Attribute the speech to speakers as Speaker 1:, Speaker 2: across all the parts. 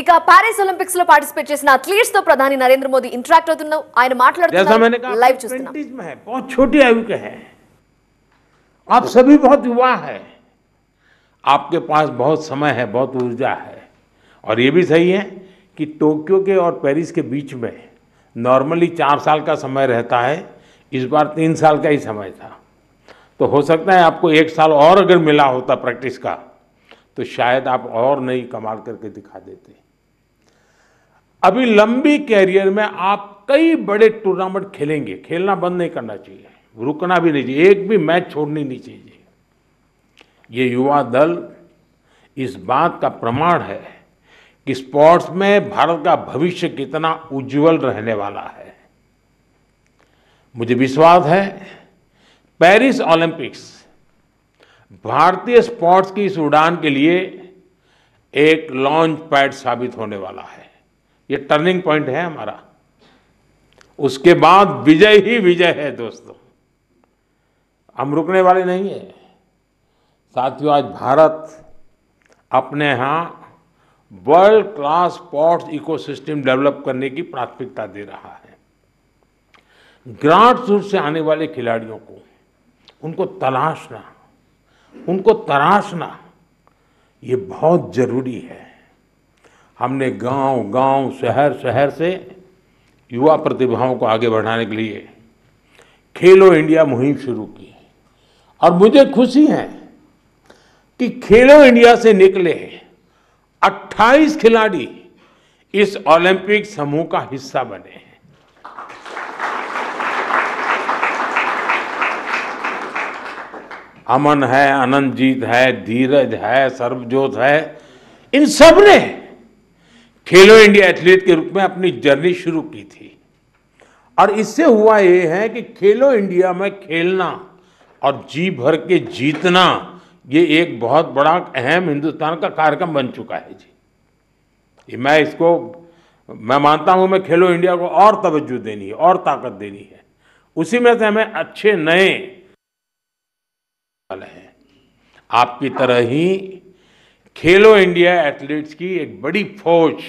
Speaker 1: ఇక Paris Olympics లో participate చేసిన అథ్లీట్స్ తో ప్రధాని నరేంద్ర మోదీ ఇంటరాక్ట్ అవుతున్నాం ఆయన మాట్లాడుతున్నారు లైవ్ చూస్తున్నాం बहुत छोटी आयु के हैं आप सभी बहुत युवा हैं आपके पास बहुत समय है बहुत ऊर्जा है और ये भी सही है कि टोक्यो के और पेरिस के बीच में नॉर्मली चार साल का समय रहता है इस बार तीन साल का ही समय था तो हो सकता है आपको एक साल और अगर मिला होता प्रैक्टिस का तो शायद आप और नई कमाल करके दिखा देते अभी लंबी कैरियर में आप कई बड़े टूर्नामेंट खेलेंगे खेलना बंद नहीं करना चाहिए रुकना भी नहीं चाहिए एक भी मैच छोड़नी नहीं चाहिए ये युवा दल इस बात का प्रमाण है कि स्पोर्ट्स में भारत का भविष्य कितना उज्जवल रहने वाला है मुझे विश्वास है पेरिस ओलंपिक्स भारतीय स्पोर्ट्स की इस उड़ान के लिए एक लॉन्च पैड साबित होने वाला है ये टर्निंग पॉइंट है हमारा उसके बाद विजय ही विजय है दोस्तों हम रुकने वाले नहीं है साथियों आज भारत अपने यहां world class sports ecosystem develop करने की प्राथमिकता दे रहा है ग्रांट सूट से आने वाले खिलाड़ियों को उनको तलाशना उनको तराशना ये बहुत ज़रूरी है हमने गांव गांव शहर शहर से युवा प्रतिभाओं को आगे बढ़ाने के लिए खेलो इंडिया मुहिम शुरू की और मुझे खुशी है कि खेलो इंडिया से निकले 28 खिलाड़ी इस ओलंपिक समूह का हिस्सा बने हैं अमन है अनंतजीत है धीरज है सर्वजोत है इन सब ने खेलो इंडिया एथलीट के रूप में अपनी जर्नी शुरू की थी और इससे हुआ ये है कि खेलो इंडिया में खेलना और जी भर के जीतना ये एक बहुत बड़ा अहम हिंदुस्तान का कार्यक्रम बन चुका है जी मैं इसको मैं मानता हूँ मैं खेलो इंडिया को और तवज्जो देनी है और ताकत देनी है उसी में से हमें अच्छे नए हैं आपकी तरह ही खेलो इंडिया एथलीट्स की एक बड़ी फौज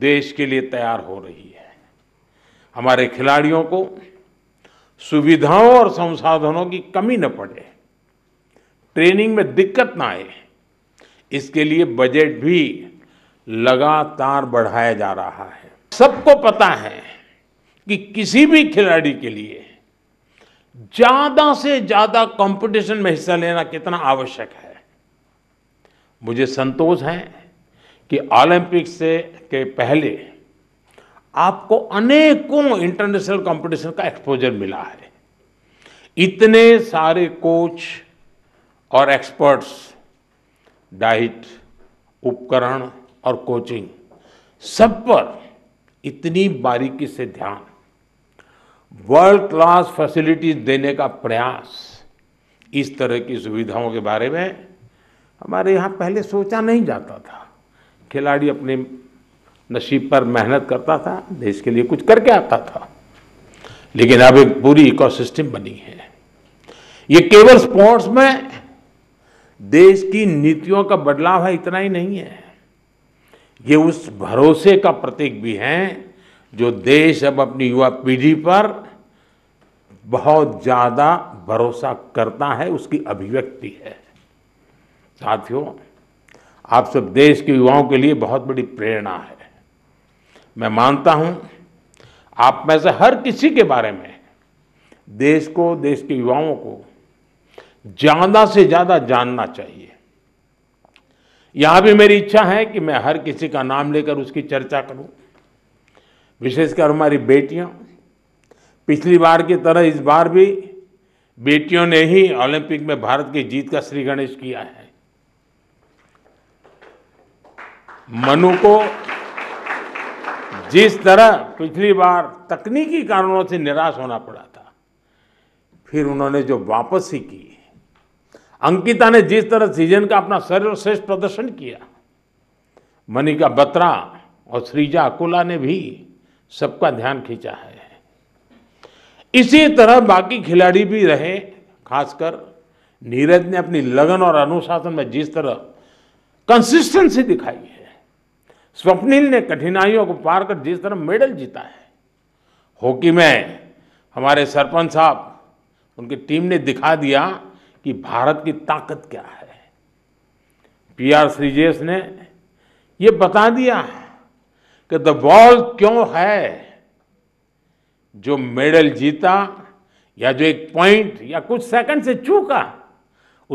Speaker 1: देश के लिए तैयार हो रही है हमारे खिलाड़ियों को सुविधाओं और संसाधनों की कमी न पड़े ट्रेनिंग में दिक्कत ना आए इसके लिए बजट भी लगातार बढ़ाया जा रहा है सबको पता है कि किसी भी खिलाड़ी के लिए ज़्यादा से ज़्यादा कंपटीशन में हिस्सा लेना कितना आवश्यक है मुझे संतोष है कि ओलंपिक्स से के पहले आपको अनेकों इंटरनेशनल कंपटीशन का एक्सपोजर मिला है इतने सारे कोच और एक्सपर्ट्स डाइट उपकरण और कोचिंग सब पर इतनी बारीकी से ध्यान वर्ल्ड क्लास फैसिलिटीज देने का प्रयास इस तरह की सुविधाओं के बारे में हमारे यहाँ पहले सोचा नहीं जाता था खिलाड़ी अपने नसीब पर मेहनत करता था देश के लिए कुछ करके आता था लेकिन अब एक पूरी इकोसिस्टम बनी है ये केवल स्पोर्ट्स में देश की नीतियों का बदलाव है इतना ही नहीं है ये उस भरोसे का प्रतीक भी है जो देश अब अपनी युवा पीढ़ी पर बहुत ज़्यादा भरोसा करता है उसकी अभिव्यक्ति है साथियों आप सब देश के युवाओं के लिए बहुत बड़ी प्रेरणा है मैं मानता हूं आप में से हर किसी के बारे में देश को देश के युवाओं को ज़्यादा से ज़्यादा जानना चाहिए यहां भी मेरी इच्छा है कि मैं हर किसी का नाम लेकर उसकी चर्चा करूं विशेषकर हमारी बेटियां पिछली बार की तरह इस बार भी बेटियों ने ही ओलंपिक में भारत की जीत का श्री गणेश किया है मनु को जिस तरह पिछली बार तकनीकी कारणों से निराश होना पड़ा था फिर उन्होंने जो वापसी की अंकिता ने जिस तरह सीजन का अपना सर्वश्रेष्ठ प्रदर्शन किया मनिका बत्रा और श्रीजा अकोला ने भी सबका ध्यान खींचा है इसी तरह बाकी खिलाड़ी भी रहे खासकर नीरज ने अपनी लगन और अनुशासन में जिस तरह कंसिस्टेंसी दिखाई है स्वप्निल ने कठिनाइयों को पार कर जिस तरह मेडल जीता है हॉकी में हमारे सरपंच साहब उनकी टीम ने दिखा दिया कि भारत की ताकत क्या है पी आर श्रीजेश ने यह बता दिया कि द बॉल क्यों है जो मेडल जीता या जो एक पॉइंट या कुछ सेकंड से चूका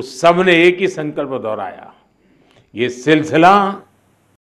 Speaker 1: उस सब ने एक ही संकल्प दोहराया ये सिलसिला